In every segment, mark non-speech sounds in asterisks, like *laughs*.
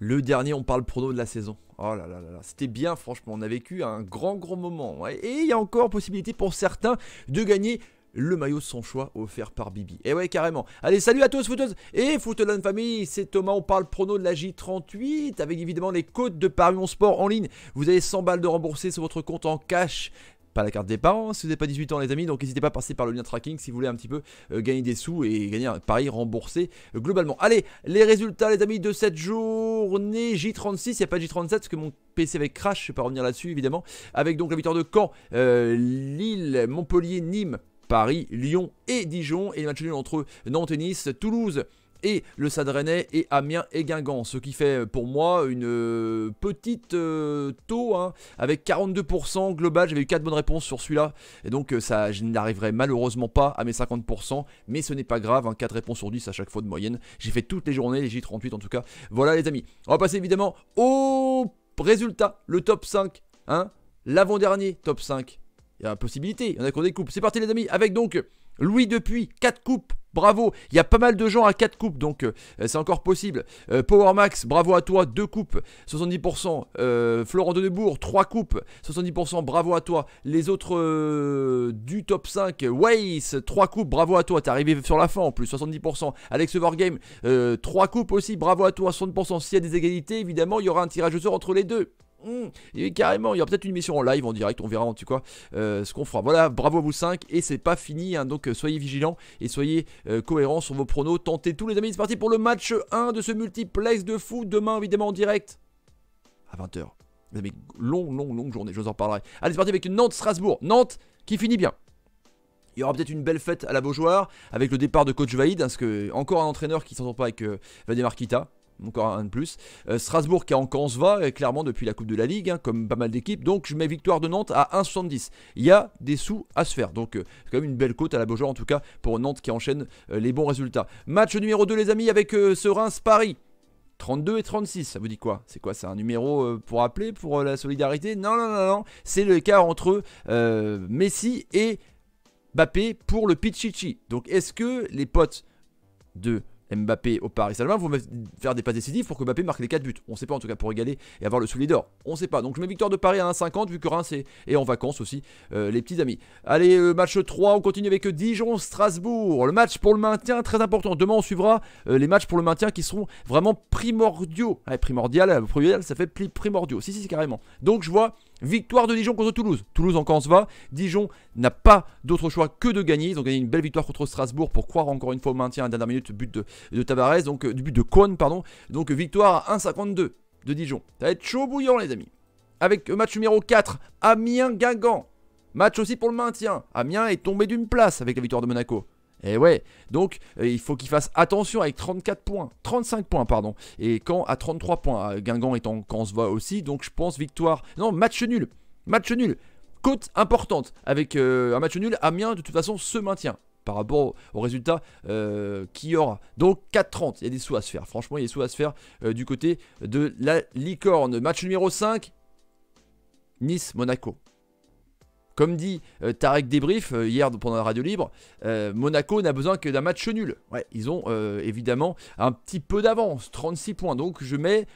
Le dernier, on parle prono de la saison. Oh là là là, là. c'était bien franchement, on a vécu un grand grand moment. Et il y a encore possibilité pour certains de gagner le maillot de son choix offert par Bibi. Et eh ouais, carrément. Allez, salut à tous, footeuses et la famille. C'est Thomas, on parle prono de la J38 avec évidemment les codes de Paris Mon Sport en ligne. Vous avez 100 balles de rembourser sur votre compte en cash pas la carte des parents si vous n'avez pas 18 ans les amis, donc n'hésitez pas à passer par le lien tracking si vous voulez un petit peu euh, gagner des sous et gagner un pari remboursé euh, globalement. Allez, les résultats les amis de cette journée J36, il n'y a pas J37 parce que mon PC avait crash, je ne vais pas revenir là-dessus évidemment, avec donc la victoire de Caen, euh, Lille, Montpellier, Nîmes, Paris, Lyon et Dijon, et les matchs nuls entre Nantes et Nice, Toulouse, et le Sadrenet et Amiens et Guingamp. Ce qui fait euh, pour moi une euh, petite euh, taux hein. avec 42% global. J'avais eu 4 bonnes réponses sur celui-là. Et donc ça, je n'arriverai malheureusement pas à mes 50%. Mais ce n'est pas grave. 4 hein. réponses sur 10 à chaque fois de moyenne. J'ai fait toutes les journées, les J38 en tout cas. Voilà les amis. On va passer évidemment au résultat. Le top 5. Hein. L'avant-dernier top 5. Il y a la possibilité. Il y en a qu'on découpe. C'est parti les amis. Avec donc Louis Depuis. 4 coupes bravo. Il y a pas mal de gens à 4 coupes, donc euh, c'est encore possible. PowerMax, euh, Power Max, bravo à toi, 2 coupes, 70%. Euh, Florent Denebourg, 3 coupes, 70%, bravo à toi. Les autres du top 5, Waze, 3 coupes, bravo à toi. T'es arrivé sur la fin en plus, 70%. Alex Wargame, 3 coupes aussi, bravo à toi, 60%. S'il y a des égalités, évidemment, il y aura un tirage au sort entre les deux. Mmh. Et carrément, il y aura peut-être une mission en live, en direct, on verra en tout cas euh, ce qu'on fera. Voilà, bravo à vous 5 et c'est pas fini, hein. donc euh, soyez vigilants et soyez euh, cohérents sur vos pronos. Tentez tous les amis, c'est parti pour le match 1 de ce multiplex de fou demain évidemment en direct à 20h. Vous avez longue, longue, longue journée, je vous en reparlerai Allez, c'est parti avec Nantes-Strasbourg. Nantes qui finit bien. Il y aura peut-être une belle fête à la Beaujoire avec le départ de coach Vaïd, parce hein, que encore un entraîneur qui s'entend pas avec euh, encore un de plus. Euh, Strasbourg qui est en va, euh, clairement depuis la Coupe de la Ligue, hein, comme pas mal d'équipes. Donc je mets victoire de Nantes à 1,70. Il y a des sous à se faire. Donc euh, c'est quand même une belle côte à la Beaujoire en tout cas pour Nantes qui enchaîne les bons résultats. Match numéro 2 les amis avec ce Reims-Paris. 32 et 36, ça vous dit quoi C'est quoi C'est un numéro pour appeler, pour la solidarité Non, non, non, non. C'est le cas entre Messi et Bappé pour le Pichichi. Donc est-ce que les potes de Mbappé au Paris Saint-Germain faire des passes décisives pour que Mbappé marque les 4 buts. On sait pas en tout cas pour égaler et avoir le sous-leader On sait pas. Donc je mets victoire de Paris à 1,50 vu que Reims est, et en vacances aussi, euh, les petits amis. Allez, euh, match 3, on continue avec Dijon-Strasbourg. Le match pour le maintien, très important. Demain, on suivra euh, les matchs pour le maintien qui seront vraiment primordiaux. primordial, ça fait primordiaux. Si, si, carrément. Donc je vois Victoire de Dijon contre Toulouse. Toulouse encore se va. Dijon n'a pas d'autre choix que de gagner. Ils ont gagné une belle victoire contre Strasbourg pour croire encore une fois au maintien à la dernière minute, but de, de donc euh, du but de Cohn, pardon. Donc euh, victoire à 1,52 de Dijon. Ça va être chaud bouillant, les amis. Avec euh, match numéro 4, Amiens-Guingamp. Match aussi pour le maintien. Amiens est tombé d'une place avec la victoire de Monaco. Et eh ouais, donc euh, il faut qu'il fasse attention avec 34 points, 35 points, pardon. Et quand à 33 points, euh, Guingamp étant quand on se voit aussi, donc je pense victoire. Non, match nul, match nul. Côte importante avec euh, un match nul, Amiens de toute façon se maintient par rapport au résultat qui qu'il y aura. Donc 4-30, il y a des sous à se faire. Franchement, il y a des sous à se faire du côté de la licorne. Match numéro 5, Nice-Monaco. Comme dit euh, Tarek Débrief euh, hier pendant la radio libre, euh, Monaco n'a besoin que d'un match nul. Ouais, ils ont évidemment un petit peu d'avance, 36 points. Donc je mets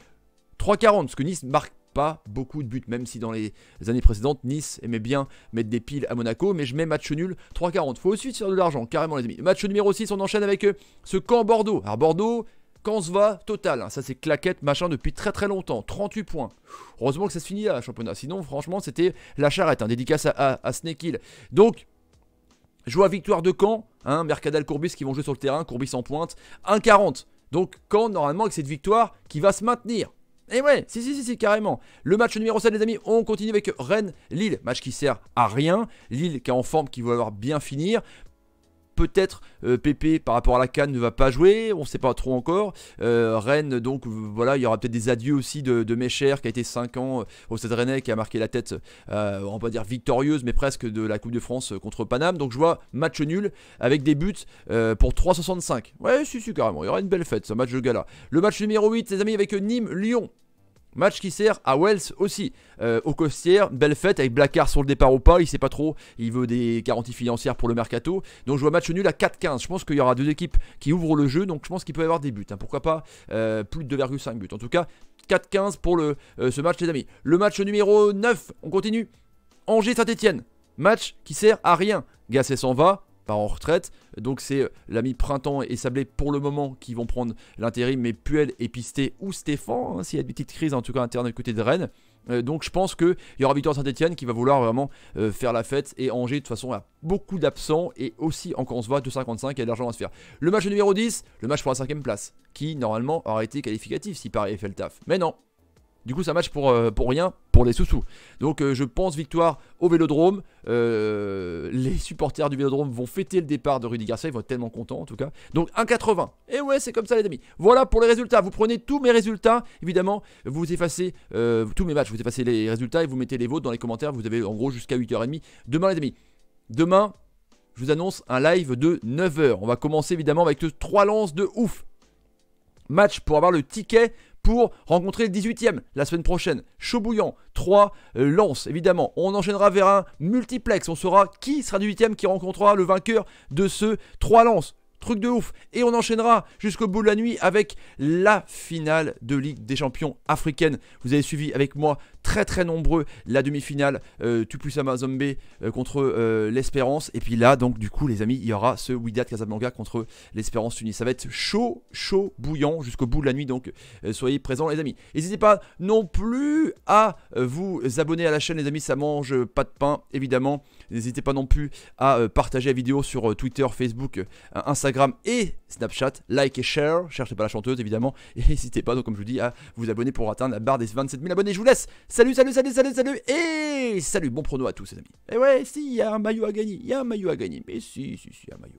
3,40 parce que Nice marque pas beaucoup de buts, même si dans les années précédentes, Nice aimait bien mettre des piles à Monaco, mais je mets match nul 3,40. Faut aussi faire de l'argent, carrément les amis. Match numéro 6, on enchaîne avec ce camp Bordeaux. Alors Bordeaux, quand se va, total, hein, ça c'est claquette, machin, depuis très très longtemps, 38 points. Heureusement que ça se finit hein, là, championnat, sinon franchement c'était la charrette, un hein, dédicace à, Snake Hill. Donc, joue à victoire de Caen, Mercadal, Courbis qui vont jouer sur le terrain, Courbis en pointe, 1,40. Donc Caen, normalement, avec cette victoire, qui va se maintenir. Et eh ouais, si, si, si, si, carrément. Le match numéro 7, les amis, on continue avec Rennes-Lille. Match qui sert à rien. Lille qui est en forme, qui va avoir bien finir. Peut-être PP euh, Pépé par rapport à la Cannes ne va pas jouer, on ne sait pas trop encore. Euh, Rennes, donc voilà, il y aura peut-être des adieux aussi de, de qui a été 5 ans euh, au Stade Rennais, qui a marqué la tête, on va dire victorieuse, mais presque de la Coupe de France contre Paname. Donc je vois match nul avec des buts pour 3,65. Ouais, si, si, carrément, il y aura une belle fête, ce match de gala. Le match numéro 8, les amis, avec Nîmes-Lyon. Match qui sert à Wells aussi. Euh, au aux costières, belle fête avec Blacard sur le départ ou pas, il sait pas trop. Il veut des garanties financières pour le mercato. Donc je vois match nul à 4-15. Je pense qu'il y aura deux équipes qui ouvrent le jeu. Donc je pense qu'il peut y avoir des buts. Hein. Pourquoi pas euh, plus de 2,5 buts. En tout cas, 4-15 pour le, euh, ce match, les amis. Le match numéro 9, on continue. Angers-Saint-Etienne. Match qui sert à rien. Gasset s'en va, en retraite. Donc c'est euh, l'ami Printemps et Sablé pour le moment qui vont prendre l'intérim, mais Puel et Pisté ou Stéphane, hein, s'il y a des petites crises en tout cas interne côté de Rennes. Euh, donc je pense qu'il y aura Victoire Saint-Etienne qui va vouloir vraiment euh, faire la fête et Angers de toute façon à beaucoup d'absents et aussi encore on se voit 2,55 et de l'argent à se faire. Le match numéro 10, le match pour la cinquième place qui normalement aurait été qualificatif si Paris fait le taf. Mais non, du coup, ça match pour, euh, pour rien, pour les sous-sous. Donc, euh, je pense victoire au vélodrome. Euh, les supporters du vélodrome vont fêter le départ de Rudy Garcia. Ils vont être tellement contents, en tout cas. Donc, 1,80. Et ouais, c'est comme ça, les amis. Voilà pour les résultats. Vous prenez tous mes résultats. Évidemment, vous effacez tous mes matchs. Vous effacez les résultats et vous mettez les vôtres dans les commentaires. Vous avez en gros jusqu'à 8h30 demain, les amis. Demain, je vous annonce un live de 9h. On va commencer évidemment avec trois lances de ouf match pour avoir le ticket pour rencontrer le 18e la semaine prochaine. Chaud bouillant, 3 euh, lances évidemment. On enchaînera vers un multiplex. On saura qui sera du 18 e qui rencontrera le vainqueur de ce 3 lances Truc de ouf. Et on enchaînera jusqu'au bout de la nuit avec la finale de Ligue des Champions africaine. Vous avez suivi avec moi très très nombreux. La demi-finale, euh, Tupusama Zombe euh, contre euh, l'Espérance. Et puis là, donc du coup, les amis, il y aura ce Widat Casablanca contre l'Espérance Tunis. Ça va être chaud, chaud, bouillant jusqu'au bout de la nuit. Donc euh, soyez présents, les amis. N'hésitez pas non plus à vous abonner à la chaîne, les amis. Ça mange pas de pain, évidemment. N'hésitez pas non plus à partager la vidéo sur Twitter, Facebook, Instagram et Snapchat, like et share, cherchez pas la chanteuse évidemment, et *laughs* n'hésitez pas, donc comme je vous dis, à vous abonner pour atteindre la barre des 27 000 abonnés. Je vous laisse, salut, salut, salut, salut, salut, et salut, bon prono à tous, les amis. Et ouais, si, il y a un maillot à gagner, il y a un maillot à gagner, mais si, si, si, un maillot.